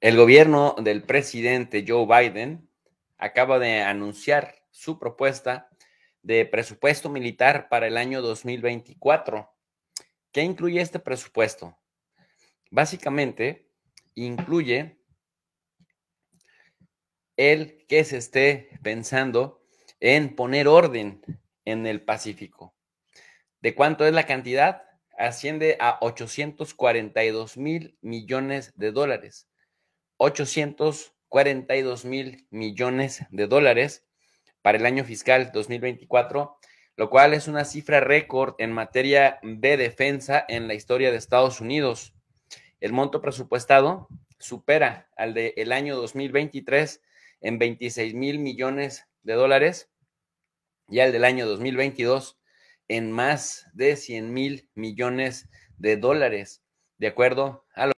El gobierno del presidente Joe Biden acaba de anunciar su propuesta de presupuesto militar para el año 2024. ¿Qué incluye este presupuesto? Básicamente, incluye el que se esté pensando en poner orden en el Pacífico. ¿De cuánto es la cantidad? Asciende a 842 mil millones de dólares 842 mil millones de dólares para el año fiscal 2024, lo cual es una cifra récord en materia de defensa en la historia de Estados Unidos. El monto presupuestado supera al del año 2023 en 26 mil millones de dólares y al del año 2022 en más de 100 mil millones de dólares, de acuerdo a lo